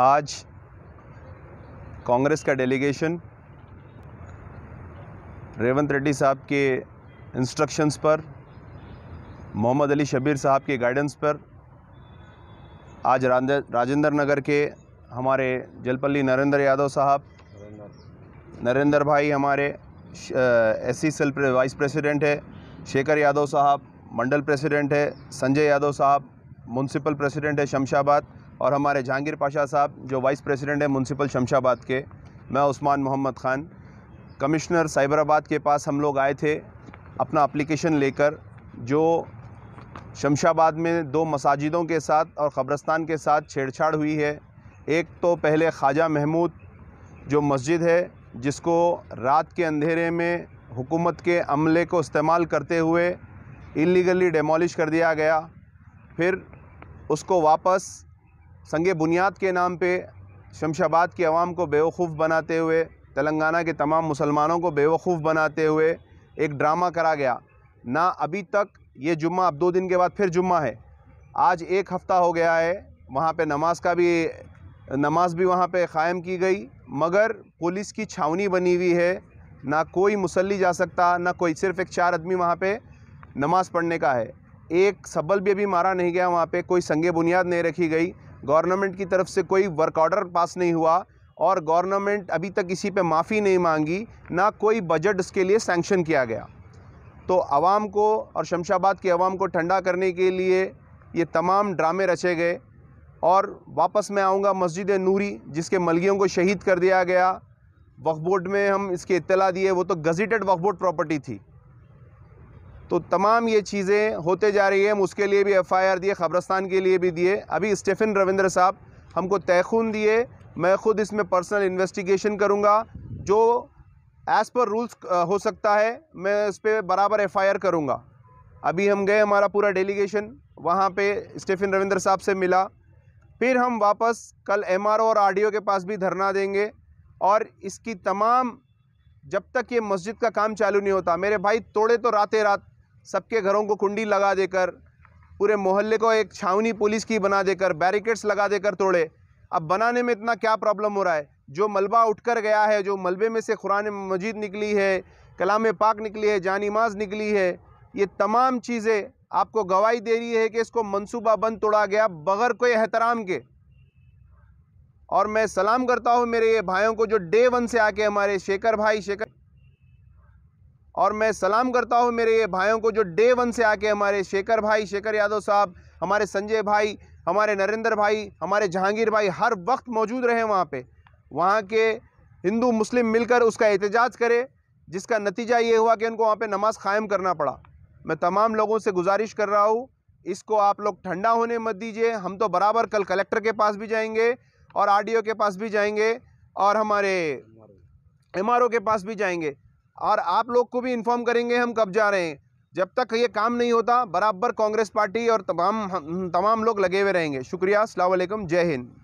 आज कांग्रेस का डेलीगेशन रेवंत रेड्डी साहब के इंस्ट्रक्शंस पर मोहम्मद अली शबीर साहब के गाइडेंस पर आज राजेंद्र नगर के हमारे जलपल्ली नरेंद्र यादव साहब नरेंद्र भाई हमारे S C cell vice president है शेखर यादव साहब मंडल प्रेसिडेंट है संजय यादव साहब म्यूनसिपल प्रेसिडेंट है शमशाबाद और हमारे जहांगीर पाशा साहब जो वाइस प्रेसिडेंट हैं म्यूनसिपल शमशाबाद के मैं उस्मान मोहम्मद ख़ान कमिश्नर साइबराबाद के पास हम लोग आए थे अपना अप्लीकेशन लेकर जो शमशाबाद में दो मसाजिदों के साथ और ख़ब्रस्तान के साथ छेड़छाड़ हुई है एक तो पहले ख्वाजा महमूद जो मस्जिद है जिसको रात के अंधेरे में हुकूमत के अमले को इस्तेमाल करते हुए इलीगली डेमोलिश कर दिया गया फिर उसको वापस संग बुनियाद के नाम पे शमशाबाद के आवाम को बेवकूफ़ बनाते हुए तेलंगाना के तमाम मुसलमानों को बेवकूफ़ बनाते हुए एक ड्रामा करा गया ना अभी तक ये जुम्मा अब दो दिन के बाद फिर जुम्मा है आज एक हफ़्ता हो गया है वहाँ पे नमाज का भी नमाज भी वहाँ पे क़ायम की गई मगर पुलिस की छावनी बनी हुई है ना कोई मुसल्ली जा सकता ना कोई सिर्फ़ एक चार आदमी वहाँ पे नमाज़ पढ़ने का है एक सबल भी अभी मारा नहीं गया वहाँ पे कोई संग बुनियाद नहीं रखी गई गवर्नमेंट की तरफ से कोई वर्क ऑर्डर पास नहीं हुआ और गवर्नमेंट अभी तक इसी पे माफ़ी नहीं मांगी ना कोई बजट इसके लिए सैंक्शन किया गया तो आवाम को और शमशाबाद के आवाम को ठंडा करने के लिए ये तमाम ड्रामे रचे गए और वापस मैं आऊँगा मस्जिद नूरी जिसके मलगियों को शहीद कर दिया गया वक्फ बोर्ड में हम इसके इतला दिए वो तो गज़िटेड वक्फ बोर्ड प्रॉपर्टी थी तो तमाम ये चीज़ें होते जा रही है हम उसके लिए भी एफ़आईआर दिए खबरस्तान के लिए भी दिए अभी स्टेफन रविंद्र साहब हमको तयखुन दिए मैं ख़ुद इसमें पर्सनल इन्वेस्टिगेशन करूँगा जो एज़ पर रूल्स हो सकता है मैं इस पर बराबर एफ़ आई आर करूँगा अभी हम गए हमारा पूरा डेलीगेशन वहाँ पे स्टेफिन रविंद्र साहब से मिला फिर हम वापस कल एम और आर के पास भी धरना देंगे और इसकी तमाम जब तक ये मस्जिद का काम चालू नहीं होता मेरे भाई तोड़े तो रातें रात सबके घरों को कुंडी लगा देकर पूरे मोहल्ले को एक छावनी पुलिस की बना देकर बैरिकेड्स लगा देकर तोड़े अब बनाने में इतना क्या प्रॉब्लम हो रहा है जो मलबा उठकर गया है जो मलबे में से कुरान मजीद निकली है कलाम पाक निकली है जानीमाज निकली है ये तमाम चीज़ें आपको गवाही दे रही है कि इसको मनसूबा बंद तोड़ा गया बगैर कोई एहतराम के और मैं सलाम करता हूँ मेरे ये भाइयों को जो डे वन से आके हमारे शेखर भाई शेखर और मैं सलाम करता हूँ मेरे ये भाइयों को जो डे वन से आके हमारे शेखर भाई शेखर यादव साहब हमारे संजय भाई हमारे नरेंद्र भाई हमारे जहांगीर भाई हर वक्त मौजूद रहे वहाँ पे वहाँ के हिंदू मुस्लिम मिलकर उसका एहतजाज करे जिसका नतीजा ये हुआ कि उनको वहाँ पे नमाज क़ायम करना पड़ा मैं तमाम लोगों से गुजारिश कर रहा हूँ इसको आप लोग ठंडा होने मत दीजिए हम तो बराबर कल कलेक्टर के पास भी जाएंगे और आर के पास भी जाएंगे और हमारे एम के पास भी जाएंगे और आप लोग को भी इन्फॉर्म करेंगे हम कब जा रहे हैं जब तक ये काम नहीं होता बराबर कांग्रेस पार्टी और तमाम तमाम लोग लगे हुए रहेंगे शुक्रिया अल्लाम जय हिंद